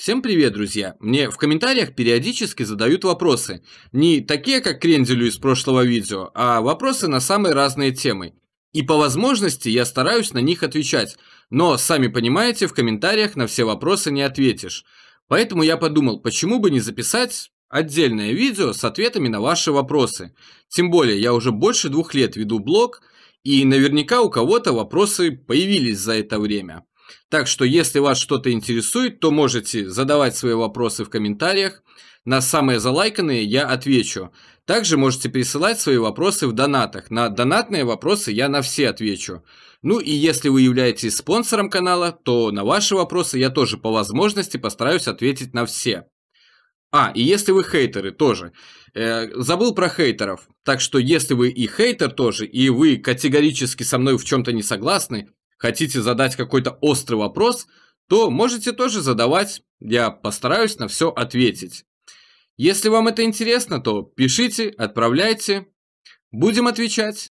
Всем привет, друзья! Мне в комментариях периодически задают вопросы. Не такие, как Кренделю из прошлого видео, а вопросы на самые разные темы. И по возможности я стараюсь на них отвечать, но, сами понимаете, в комментариях на все вопросы не ответишь. Поэтому я подумал, почему бы не записать отдельное видео с ответами на ваши вопросы. Тем более, я уже больше двух лет веду блог, и наверняка у кого-то вопросы появились за это время. Так что, если вас что-то интересует, то можете задавать свои вопросы в комментариях. На самые залайканные я отвечу. Также можете присылать свои вопросы в донатах. На донатные вопросы я на все отвечу. Ну и если вы являетесь спонсором канала, то на ваши вопросы я тоже по возможности постараюсь ответить на все. А, и если вы хейтеры тоже. Э, забыл про хейтеров. Так что если вы и хейтер тоже, и вы категорически со мной в чем-то не согласны, хотите задать какой-то острый вопрос, то можете тоже задавать, я постараюсь на все ответить. Если вам это интересно, то пишите, отправляйте. Будем отвечать.